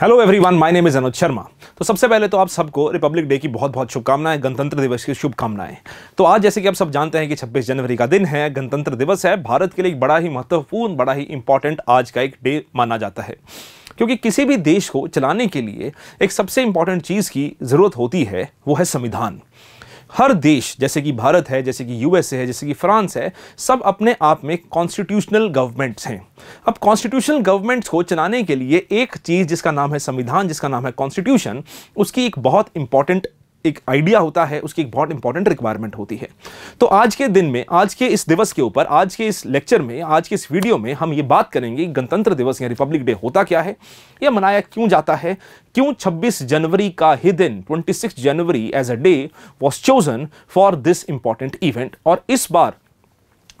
hello everyone my name is Anuj Sharma तो सबसे पहले तो आप सबको रिपब्लिक डे की बहुत बहुत शुभकामनाएं गणतंत्र दिवस की शुभकामनाएं तो आज जैसे कि आप सब जानते हैं कि 26 जनवरी का दिन है गणतंत्र दिवस है भारत के लिए एक बड़ा ही महत्वपूर्ण बड़ा ही इंपॉर्टेंट आज का एक डे माना जाता है क्योंकि किसी भी देश को चलाने के लिए एक सबसे इंपॉर्टेंट चीज़ की ज़रूरत होती है वो है संविधान हर देश जैसे कि भारत है जैसे कि यूएसए है जैसे कि फ्रांस है सब अपने आप में कॉन्स्टिट्यूशनल गवर्नमेंट्स हैं अब कॉन्स्टिट्यूशनल गवर्नमेंट्स को चलाने के लिए एक चीज़ जिसका नाम है संविधान जिसका नाम है कॉन्स्टिट्यूशन उसकी एक बहुत इंपॉर्टेंट एक आइडिया होता है उसकी एक बहुत इंपॉर्टेंट रिक्वायरमेंट होती है तो आज के दिन में आज के इस दिवस के ऊपर आज के इस लेक्चर में आज के इस वीडियो में हम ये बात करेंगे गणतंत्र दिवस या रिपब्लिक डे होता क्या है यह मनाया क्यों जाता है क्यों 26 जनवरी का ही दिन 26 जनवरी as a day was chosen for this important event और इस बार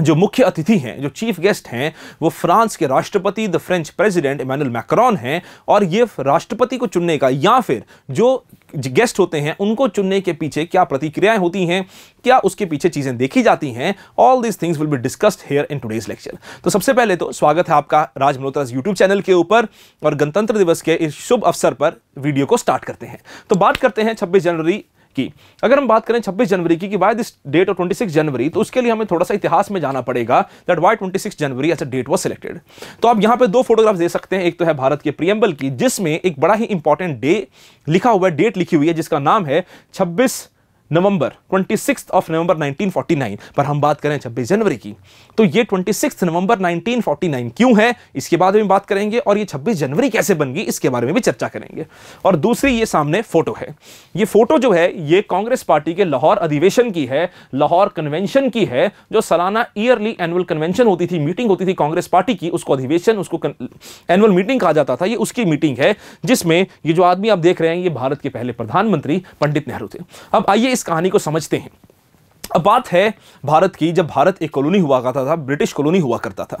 जो मुख्य अतिथि हैं जो चीफ गेस्ट हैं वो फ्रांस के राष्ट्रपति the French president Emmanuel Macron हैं और ये राष्ट्रपति को चुनने का या फिर जो गेस्ट होते हैं उनको चुनने के पीछे क्या प्रतिक्रियाएं होती हैं क्या उसके पीछे चीज़ें देखी जाती हैं all this things will be discussed here in today's lecture तो सबसे पहले तो स्वागत है आपका राज मल्होत्रास यूट्यूब चैनल के ऊपर और गणतंत्र दिवस के इस शुभ अवसर पर वीडियो को स्टार्ट करते हैं तो बात करते हैं छब्बीस जनवरी की अगर हम बात करें 26 जनवरी की कि why this date of 26 January तो उसके लिए हमें थोड़ा सा इतिहास में जाना पड़ेगा that why 26 January as a date was selected तो आप यहाँ पे दो फोटोग्राफ दे सकते हैं एक तो है भारत के प्रियम्बल की जिसमें एक बड़ा ही इंपॉर्टेंट डे लिखा हुआ डेट लिखी हुई है जिसका नाम है छब्बीस नवंबर सिक्स ऑफ नवंबर 1949 पर हम बात करें 26 जनवरी की तो ये सिक्स नवंबर 1949 क्यों है इसके बारे में बात करेंगे और ये 26 जनवरी कैसे बन गई इसके बारे में भी चर्चा करेंगे और दूसरी ये सामने फोटो है ये फोटो जो है ये कांग्रेस पार्टी के लाहौर अधिवेशन की है लाहौर कन्वेंशन की है जो सालाना ईयरली एनुअल कन्वेंशन होती थी मीटिंग होती थी कांग्रेस पार्टी की उसको अधिवेशन उसको एनुअल मीटिंग कहा जाता था ये उसकी मीटिंग है जिसमें ये जो आदमी आप देख रहे हैं ये भारत के पहले प्रधानमंत्री पंडित नेहरू थे अब आइए इस कहानी को समझते हैं अब बात है भारत की जब भारत एक कॉलोनी हुआ करता था ब्रिटिश कॉलोनी हुआ करता था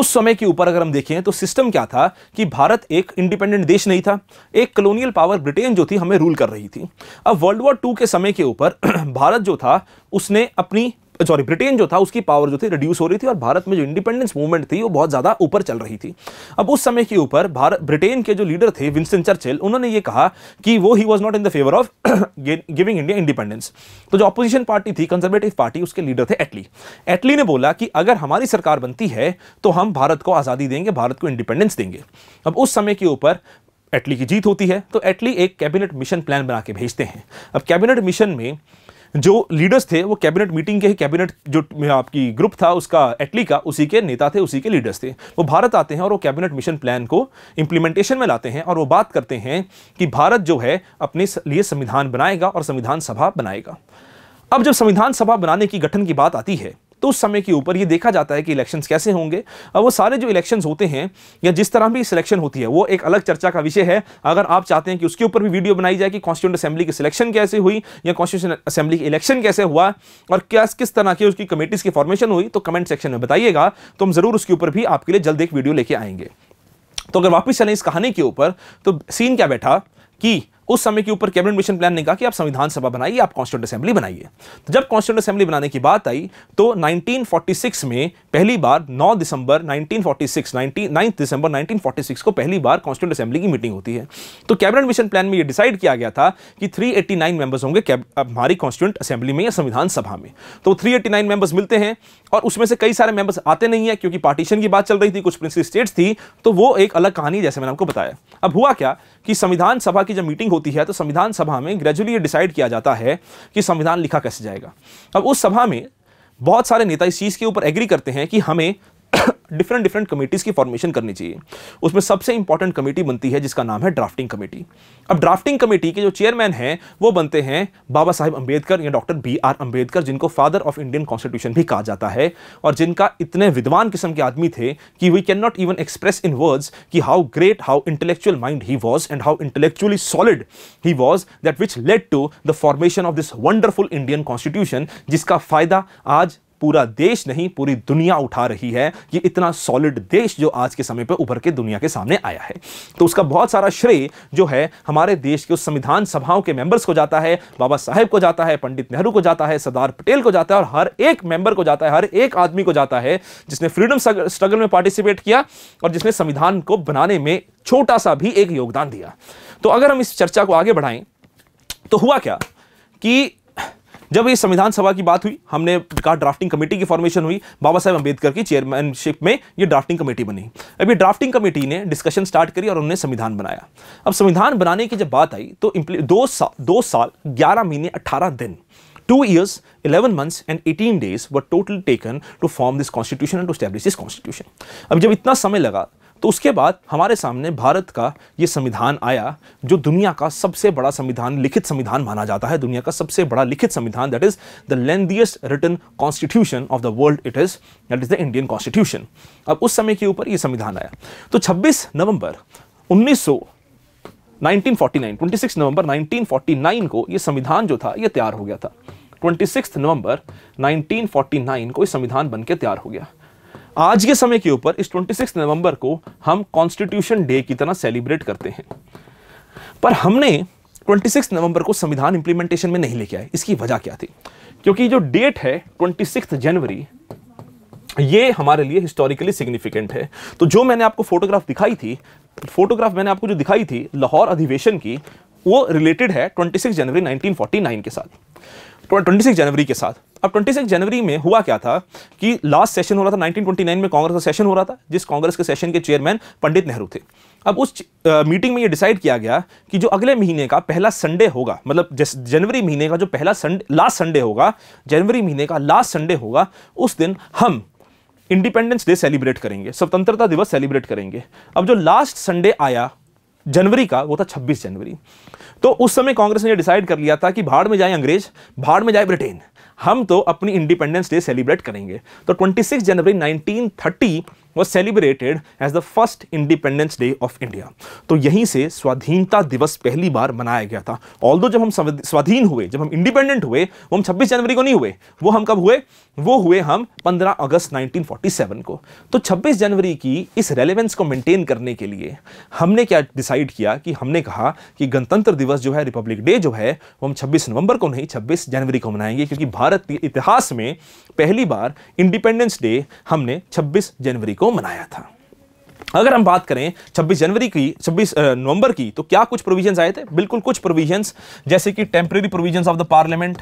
उस समय के ऊपर अगर हम देखें तो सिस्टम क्या था कि भारत एक इंडिपेंडेंट देश नहीं था एक कॉलोनियल पावर ब्रिटेन जो थी हमें रूल कर रही थी अब वर्ल्ड वॉर टू के समय के ऊपर भारत जो था उसने अपनी सॉरी ब्रिटेन जो था उसकी पावर जो थी रिड्यूस हो रही थी और भारत में जो इंडिपेंडेंस मूवमेंट थी वो बहुत ज़्यादा ऊपर चल रही थी अब उस समय के ऊपर भारत ब्रिटेन के जो लीडर थे विंस्टन चर्चिल उन्होंने ये कहा कि वो ही was not in the favour of giving India independence तो जो अपोजिशन पार्टी थी कंजर्वेटिव पार्टी उसके लीडर थे एटली एटली ने बोला कि अगर हमारी सरकार बनती है तो हम भारत को आज़ादी देंगे भारत को इंडिपेंडेंस देंगे अब उस समय के ऊपर एटली की जीत होती है तो एटली एक कैबिनेट मिशन प्लान बना के भेजते हैं अब कैबिनेट मिशन में जो लीडर्स थे वो कैबिनेट मीटिंग के ही कैबिनेट जो आपकी ग्रुप था उसका एटली का उसी के नेता थे उसी के लीडर्स थे वो भारत आते हैं और वो कैबिनेट मिशन प्लान को इम्प्लीमेंटेशन में लाते हैं और वो बात करते हैं कि भारत जो है अपने लिए संविधान बनाएगा और संविधान सभा बनाएगा अब जब संविधान सभा बनाने की गठन की बात आती है तो उस समय के ऊपर ये देखा जाता है कि इलेक्शंस कैसे होंगे और वो सारे जो इलेक्शंस होते हैं या जिस तरह भी सिलेक्शन होती है वो एक अलग चर्चा का विषय है अगर आप चाहते हैं कि उसके ऊपर भी वीडियो बनाई जाए कि कॉन्स्टिट्यूंट असेंबली की सिलेक्शन कैसे हुई या कॉन्स्टिट्यूशन असेंबली की इलेक्शन कैसे हुआ और क्या किस तरह की उसकी कमेटीज़ की फॉर्मेशन हुई तो कमेंट सेक्शन में बताइएगा तो हम ज़रूर उसके ऊपर भी आपके लिए जल्द एक वीडियो लेके आएंगे तो अगर वापस चलें इस कहानी के ऊपर तो सीन क्या बैठा कि उस समय के ऊपर कैबिनेट मिशन प्लान ने कहा कि आप संविधान सभा बनाइए आप कॉन्स्टिट्यूंट असेंबली बनाइए तो जब कॉन्स्टिट्यूंट असेंबली बनाने की बात आई तो 1946 में पहली बार 9 दिसंबर 1946 19 9 दिसंबर 1946 को पहली बार कॉन्स्टिट्यूंट असेंबली की मीटिंग होती है तो कैबिनेट मिशन प्लान में यह डिसाइड किया गया था कि थ्री मेंबर्स होंगे हमारी कॉन्स्टिट्यूंट असेंबली में या संविधान सभा में तो 389 मेंबर्स मिलते हैं और उसमें से कई सारे मेंबर्स आते नहीं है क्योंकि पार्टीशन की बात चल रही थी कुछ प्रिंसिपल स्टेट्स थी तो वो एक अलग कहानी जैसे मैंने आपको बताया अब हुआ क्या कि संविधान सभा की जब मीटिंग होती है तो संविधान सभा में ग्रेजुअली ये डिसाइड किया जाता है कि संविधान लिखा कैसे जाएगा अब उस सभा में बहुत सारे नेता इस चीज़ के ऊपर एग्री करते हैं कि हमें डिफरेंट डिफरेंट कमेटीज़ की फॉर्मेशन करनी चाहिए उसमें सबसे इंपॉर्टेंट कमेटी बनती है जिसका नाम है ड्राफ्टिंग कमेटी अब ड्राफ्टिंग कमेटी के जो चेयरमैन हैं वो बनते हैं बाबा साहेब अम्बेडकर या डॉक्टर बी आर अम्बेडकर जिनको फादर ऑफ इंडियन कॉन्स्टिट्यूशन भी कहा जाता है और जिनका इतने विद्वान किस्म के आदमी थे कि we can not even express in words कि how great how intellectual mind he was and how intellectually solid he was that which led to the formation of this wonderful Indian constitution जिसका फायदा आज पूरा देश नहीं पूरी दुनिया उठा रही है ये इतना सॉलिड देश जो आज के समय पर उभर के दुनिया के सामने आया है तो उसका बहुत सारा श्रेय जो है हमारे देश के उस संविधान सभाओं के मेंबर्स को जाता है बाबा साहेब को जाता है पंडित नेहरू को जाता है सरदार पटेल को जाता है और हर एक मेंबर को जाता है हर एक आदमी को जाता है जिसने फ्रीडम स्ट्रगल में पार्टिसिपेट किया और जिसने संविधान को बनाने में छोटा सा भी एक योगदान दिया तो अगर हम इस चर्चा को आगे बढ़ाएं तो हुआ क्या कि जब ये संविधान सभा की बात हुई हमने कहा ड्राफ्टिंग कमेटी की फॉर्मेशन हुई बाबा साहेब अंबेडकर की चेयरमैनशिप में ये ड्राफ्टिंग कमेटी बनी अभी ड्राफ्टिंग कमेटी ने डिस्कशन स्टार्ट करी और उन्होंने संविधान बनाया अब संविधान बनाने की जब बात आई तो दो, सा, दो साल ग्यारह महीने अट्ठारह दिन two years eleven months and eighteen days व total taken to form this constitution and to establish this constitution अब जब इतना समय लगा तो उसके बाद हमारे सामने भारत का ये संविधान आया जो दुनिया का सबसे बड़ा संविधान लिखित संविधान माना जाता है दुनिया का सबसे बड़ा लिखित संविधान that is the lengthiest written constitution of the world it is that is the Indian constitution अब उस समय के ऊपर ये संविधान आया तो छब्बीस नवंबर 1900 1949 26 नवंबर 1949 को ये संविधान जो था ये तैयार हो गया था 26 नवंबर 1949 को ये संविधान बन के तैयार हो गया आज के समय के ऊपर इस 26 नवंबर को हम कॉन्स्टिट्यूशन डे की तरह सेलिब्रेट करते हैं पर हमने 26 नवंबर को संविधान इंप्लीमेंटेशन में नहीं लेके आए इसकी वजह क्या थी क्योंकि जो डेट है 26 जनवरी ये हमारे लिए हिस्टोरिकली सिग्निफिकेंट है तो जो मैंने आपको फोटोग्राफ दिखाई थी फोटोग्राफ मैंने आपको जो दिखाई थी लाहौर अधिवेशन की वो रिलेटेड है 26 जनवरी 1949 के साथ सिक्स जनवरी के साथ अब 26 जनवरी में हुआ क्या था कि लास्ट सेशन हो रहा था 1929 में कांग्रेस का सेशन हो रहा था जिस कांग्रेस के सेशन के चेयरमैन पंडित नेहरू थे अब उस मीटिंग में ये डिसाइड किया गया कि जो अगले महीने का पहला संडे होगा मतलब जनवरी महीने का जो पहला संडे लास्ट संडे होगा जनवरी महीने का लास्ट संडे होगा उस दिन हम इंडिपेंडेंस डे सेलिब्रेट करेंगे स्वतंत्रता दिवस सेलिब्रेट करेंगे अब जो लास्ट संडे आया जनवरी का वो था 26 जनवरी तो उस समय कांग्रेस ने डिसाइड कर लिया था कि भाड़ में जाए अंग्रेज भाड़ में जाए ब्रिटेन हम तो अपनी इंडिपेंडेंस डे सेलिब्रेट करेंगे तो 26 January 1930 was celebrated as the first independence day of India तो यहीं से स्वाधीनता दिवस पहली बार मनाया गया था ऑल जब हम स्वाधीन हुए जब हम इंडिपेंडेंट हुए वो हम 26 जनवरी को नहीं हुए वो हम कब हुए वो हुए हम 15 अगस्त 1947 को तो 26 जनवरी की इस रेलेवेंस को मेंटेन करने के लिए हमने क्या डिसाइड किया कि हमने कहा कि गणतंत्र दिवस जो है रिपब्लिक डे जो है वो हम 26 नवंबर को नहीं 26 जनवरी को मनाएंगे क्योंकि भारत के इतिहास में पहली बार इंडिपेंडेंस डे हमने 26 जनवरी को मनाया था अगर हम बात करें 26 जनवरी की 26 नवंबर की तो क्या कुछ प्रोविजंस आए थे बिल्कुल कुछ प्रोविजंस जैसे कि temporary provisions of the parliament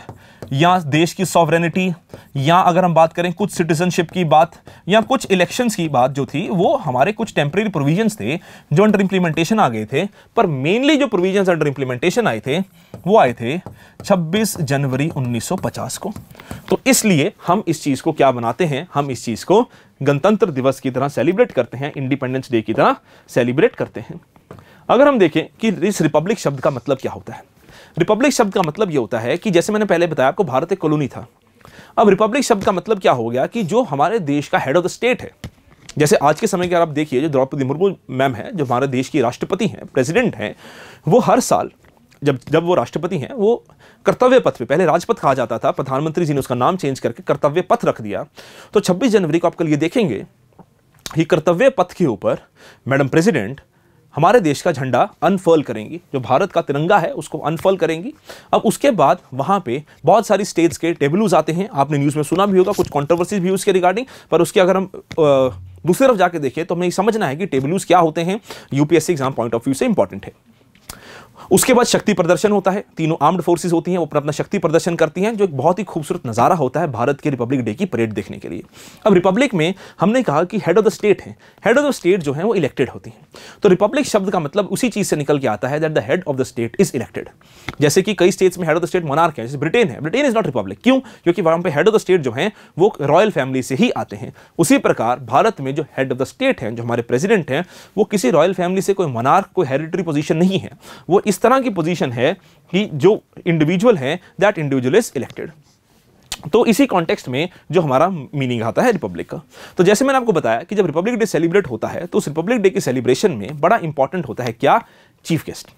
या देश की सॉवरेनिटी या अगर हम बात करें कुछ सिटीजनशिप की बात या कुछ इलेक्शंस की बात जो थी वो हमारे कुछ टेम्प्रेरी प्रोविजंस थे जो अंडर इम्प्लीमेंटेशन आ गए थे पर मेनली जो प्रोविजंस अंडर इम्प्लीमेंटेशन आए थे वो आए थे 26 जनवरी 1950 को तो इसलिए हम इस चीज़ को क्या बनाते हैं हम इस चीज़ को गणतंत्र दिवस की तरह सेलिब्रेट करते हैं इंडिपेंडेंस डे की तरह सेलिब्रेट करते हैं अगर हम देखें कि इस रिपब्लिक शब्द का मतलब क्या होता है रिपब्लिक शब्द का मतलब ये होता है कि जैसे मैंने पहले बताया आपको भारत एक कॉलोनी था अब रिपब्लिक शब्द का मतलब क्या हो गया कि जो हमारे देश का हेड ऑफ द स्टेट है जैसे आज के समय के अगर आप देखिए जो द्रौपदी मुर्मू मैम है जो हमारे देश की राष्ट्रपति हैं प्रेसिडेंट हैं वो हर साल जब जब वो राष्ट्रपति हैं वो कर्तव्य पथ पे पहले राजपथ कहा जाता था प्रधानमंत्री जी ने उसका नाम चेंज करके कर्तव्य पथ रख दिया तो 26 जनवरी को आप कल ये देखेंगे कि कर्तव्य पथ के ऊपर मैडम प्रेसिडेंट हमारे देश का झंडा अनफर्ल करेंगी जो भारत का तिरंगा है उसको अनफर्ल करेंगी अब उसके बाद वहाँ पे बहुत सारी स्टेट्स के टेबलूज आते हैं आपने न्यूज़ में सुना भी होगा कुछ कॉन्ट्रोवर्सीज भी उसके रिगार्डिंग पर उसके अगर हम दूसरी तरफ जाके देखें तो हमें समझना है कि टेबलूज क्या होते हैं UPSC exam point of view से इंपॉर्टेंट है उसके बाद शक्ति प्रदर्शन होता है तीनों आर्म्ड फोर्सेस होती हैं वो अपना अपना शक्ति प्रदर्शन करती हैं जो एक बहुत ही खूबसूरत नज़ारा होता है भारत के रिपब्लिक डे की परेड देखने के लिए अब रिपब्लिक में हमने कहा कि हेड ऑफ द स्टेट हैं हेड ऑफ द स्टेट जो है वो इलेक्टेड होती हैं तो रिपब्लिक शब्द का मतलब उसी चीज़ से निकल के आता है that the head of the state is elected जैसे कि कई स्टेट्स में head of the state monarch है जैसे ब्रिटेन है ब्रिटेन इज नॉट रिपब्लिक क्यों क्योंकि वहाँ पर हेड ऑफ द स्टेट जो है वो रॉयल फैमिली से ही आते हैं उसी प्रकार भारत में जो हेड ऑफ द स्टेट हैं जो हमारे प्रेसिडेंट हैं वो किसी रॉयल फैमिली से कोई मनार्क कोई हेरिटरी पोजिशन नहीं है वो इस इस तरह की पोजीशन है कि जो इंडिविजुअल है दैट इंडिविजुअल इज इलेक्टेड तो इसी कॉन्टेक्स्ट में जो हमारा मीनिंग आता है रिपब्लिक का तो जैसे मैंने आपको बताया कि जब रिपब्लिक डे सेलिब्रेट होता है तो उस रिपब्लिक डे के सेलिब्रेशन में बड़ा इंपॉर्टेंट होता है क्या चीफ गेस्ट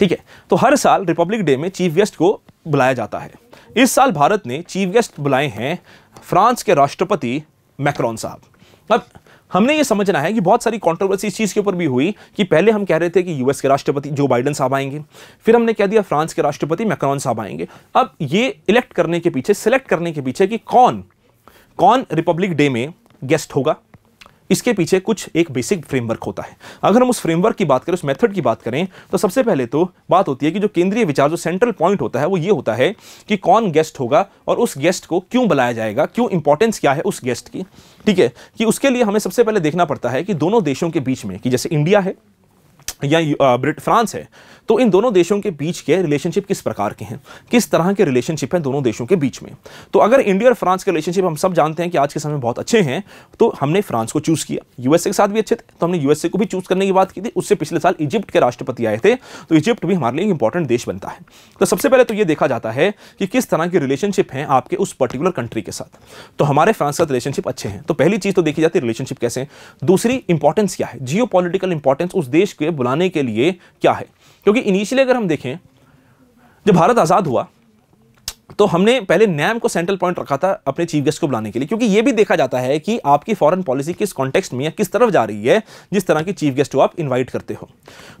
ठीक है तो हर साल रिपब्लिक डे में चीफ गेस्ट को बुलाया जाता है इस साल भारत ने चीफ गेस्ट बुलाए हैं फ्रांस के राष्ट्रपति मैक्रॉन साहब अब हमने ये समझना है कि बहुत सारी कॉन्ट्रोवर्सी इस चीज़ के ऊपर भी हुई कि पहले हम कह रहे थे कि यूएस के राष्ट्रपति जो बाइडन साहब आएंगे फिर हमने कह दिया फ्रांस के राष्ट्रपति मैक्रॉन साहब आएंगे अब ये इलेक्ट करने के पीछे सिलेक्ट करने के पीछे कि कौन कौन रिपब्लिक डे में गेस्ट होगा इसके पीछे कुछ एक बेसिक फ्रेमवर्क होता है अगर हम उस फ्रेमवर्क की बात करें उस मेथड की बात करें तो सबसे पहले तो बात होती है कि जो केंद्रीय विचार जो सेंट्रल पॉइंट होता है वो ये होता है कि कौन गेस्ट होगा और उस गेस्ट को क्यों बुलाया जाएगा क्यों इंपॉर्टेंस क्या है उस गेस्ट की ठीक है कि उसके लिए हमें सबसे पहले देखना पड़ता है कि दोनों देशों के बीच में कि जैसे इंडिया है या ब्रिट फ्रांस है तो इन दोनों देशों के बीच के रिलेशनशिप किस प्रकार के हैं किस तरह के रिलेशनशिप हैं दोनों देशों के बीच में तो अगर इंडिया और फ्रांस के रिलेशनशिप हम सब जानते हैं कि आज के समय बहुत अच्छे हैं तो हमने फ्रांस को चूज़ किया यूएसए के साथ भी अच्छे थे तो हमने यूएसए को भी चूज़ करने की बात की थी उससे पिछले साल इजिप्ट के राष्ट्रपति आए थे तो इजिप्ट भी हमारे लिए इंपॉर्टेंट देश बनता है तो सबसे पहले तो ये देखा जाता है कि किस तरह की रिलेशनशिप हैं आपके उस पर्टिकुलर कंट्री के साथ तो हमारे फ्रांस के साथ रिलेशनशिप अच्छे हैं तो पहली चीज़ तो देखी जाती है रिलेशनशिप कैसे दूसरी इंपॉर्टेंस क्या है जियो इंपॉर्टेंस उस देश के बुलाने के लिए क्या है क्योंकि इनिशियली अगर हम देखें जब भारत आज़ाद हुआ तो हमने पहले नैम को सेंट्रल पॉइंट रखा था अपने चीफ गेस्ट को बुलाने के लिए क्योंकि यह भी देखा जाता है कि आपकी फॉरेन पॉलिसी किस कॉन्टेक्स्ट में या किस तरफ जा रही है जिस तरह के चीफ गेस्ट को आप इनवाइट करते हो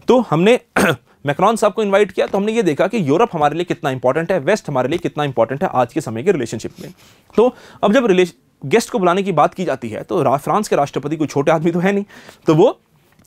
तो हमने मैक्रॉन साहब को इनवाइट किया तो हमने ये देखा कि यूरोप हमारे लिए कितना इंपॉर्टेंट है वेस्ट हमारे लिए कितना इंपॉर्टेंट है आज के समय के रिलेशनशिप में तो अब जब रिलेश गेस्ट को बुलाने की बात की जाती है तो फ्रांस के राष्ट्रपति कोई छोटे आदमी तो है नहीं तो वो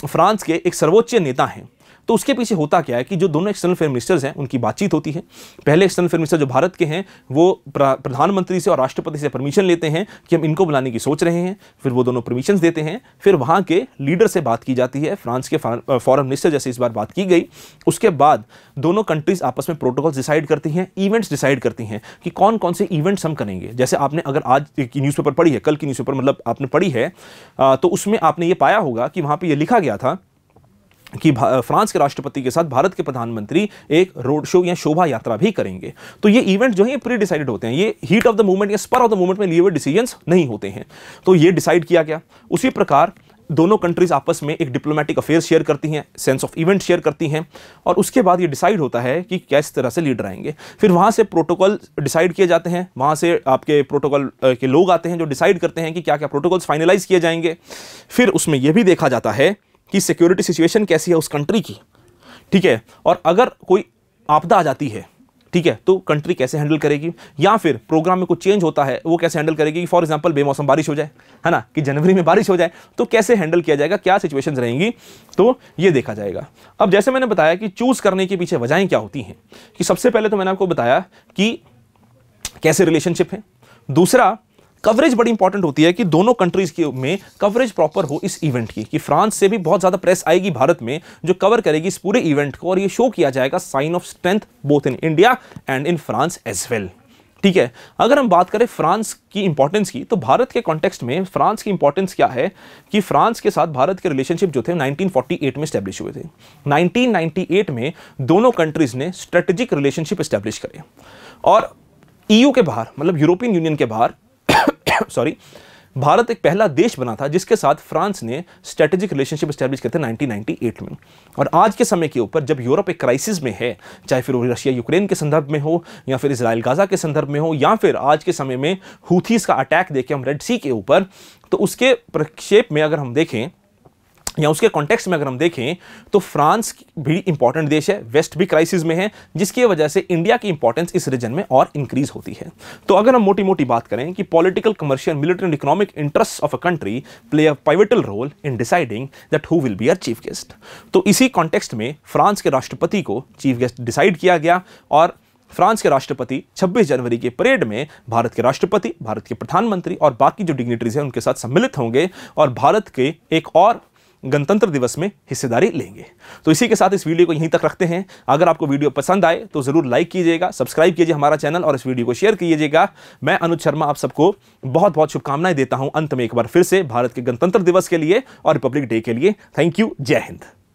फ्रांस के एक सर्वोच्च नेता हैं तो उसके पीछे होता क्या है कि जो दोनों एक्सटर्नल फेयर मिनिस्टर्स हैं उनकी बातचीत होती है पहले एक्सटर्नल फेयर मिनिस्टर जो भारत के हैं वो प्रधानमंत्री से और राष्ट्रपति से परमिशन लेते हैं कि हम इनको बुलाने की सोच रहे हैं फिर वो दोनों परमिशन देते हैं फिर वहाँ के लीडर से बात की जाती है फ्रांस के फॉरन मिनिस्टर जैसे इस बार बात की गई उसके बाद दोनों कंट्रीज आपस में प्रोटोकॉल्स डिसाइड करती हैं इवेंट्स डिसाइड करती हैं कि कौन कौन से इवेंट्स हम करेंगे जैसे आपने अगर आज की न्यूज़पेपर पढ़ी है कल की न्यूज़पेपर मतलब आपने पढ़ी है तो उसमें आपने ये पाया होगा कि वहाँ पर यह लिखा गया था कि फ्रांस के राष्ट्रपति के साथ भारत के प्रधानमंत्री एक रोड शो या शोभा यात्रा भी करेंगे तो ये इवेंट जो है ये प्री डिसाइडेड होते हैं ये हीट ऑफ द मूवमेंट या स्पर ऑफ द मूवमेंट में लिए हुए डिसीजंस नहीं होते हैं तो ये डिसाइड किया गया उसी प्रकार दोनों कंट्रीज आपस में एक डिप्लोमेटिक अफेयर शेयर करती हैं सेंस ऑफ इवेंट शेयर करती हैं और उसके बाद ये डिसाइड होता है कि किस तरह से लीडर आएंगे फिर वहाँ से प्रोटोकॉल डिसाइड किए जाते हैं वहाँ से आपके प्रोटोकॉल के लोग आते हैं जो डिसाइड करते हैं कि क्या क्या प्रोटोकॉल्स फाइनलाइज किए जाएंगे फिर उसमें यह भी देखा जाता है कि सिक्योरिटी सिचुएशन कैसी है उस कंट्री की ठीक है और अगर कोई आपदा आ जाती है ठीक है तो कंट्री कैसे हैंडल करेगी या फिर प्रोग्राम में कुछ चेंज होता है वो कैसे हैंडल करेगी फॉर एग्जांपल बेमौसम बारिश हो जाए है ना कि जनवरी में बारिश हो जाए तो कैसे हैंडल किया जाएगा क्या सिचुएशन रहेंगी तो ये देखा जाएगा अब जैसे मैंने बताया कि चूज़ करने के पीछे वजहें क्या होती हैं कि सबसे पहले तो मैंने आपको बताया कि कैसे रिलेशनशिप है दूसरा कवरेज बड़ी इंपॉर्टेंट होती है कि दोनों कंट्रीज के में कवरेज प्रॉपर हो इस इवेंट की कि फ्रांस से भी बहुत ज़्यादा प्रेस आएगी भारत में जो कवर करेगी इस पूरे इवेंट को और ये शो किया जाएगा sign of strength both in India and in France as well ठीक है अगर हम बात करें फ्रांस की इंपॉर्टेंस की तो भारत के कॉन्टेक्स्ट में फ्रांस की इंपॉर्टेंस क्या है कि फ्रांस के साथ भारत के रिलेशनशिप जो थे 1948 में स्टैब्लिश हुए थे 1998 में दोनों कंट्रीज़ ने स्ट्रेटेजिक रिलेशनशिप स्टैब्लिश करे और ईयू e के बाहर मतलब यूरोपियन यूनियन के बाहर सॉरी भारत एक पहला देश बना था जिसके साथ फ्रांस ने स्ट्रेटेजिक रिलेशनशिप स्टैब्लिश करते थे 1998 में और आज के समय के ऊपर जब यूरोप एक क्राइसिस में है चाहे फिर वो रशिया यूक्रेन के संदर्भ में हो या फिर इसराइल गाजा के संदर्भ में हो या फिर आज के समय में हूथीस का अटैक देखें हम रेड सी के ऊपर तो उसके प्रक्षेप में अगर हम देखें या उसके कॉन्टेक्स्ट में अगर हम देखें तो फ्रांस भी इंपॉर्टेंट देश है वेस्ट भी क्राइसिस में है जिसकी वजह से इंडिया की इंपॉर्टेंस इस रीजन में और इंक्रीज होती है तो अगर हम मोटी मोटी बात करें कि political commercial military and economic interest of a country play a pivotal role in deciding that who will be our chief guest तो इसी कॉन्टेक्स्ट में फ्रांस के राष्ट्रपति को चीफ गेस्ट डिसाइड किया गया और फ्रांस के राष्ट्रपति 26 जनवरी के परेड में भारत के राष्ट्रपति भारत के प्रधानमंत्री और बाकी जो डिग्नेटरीज हैं उनके साथ सम्मिलित होंगे और भारत के एक और गणतंत्र दिवस में हिस्सेदारी लेंगे तो इसी के साथ इस वीडियो को यहीं तक रखते हैं अगर आपको वीडियो पसंद आए तो ज़रूर लाइक कीजिएगा सब्सक्राइब कीजिए हमारा चैनल और इस वीडियो को शेयर कीजिएगा मैं अनुज शर्मा आप सबको बहुत बहुत शुभकामनाएं देता हूं अंत में एक बार फिर से भारत के गणतंत्र दिवस के लिए और रिपब्लिक डे के लिए थैंक यू जय हिंद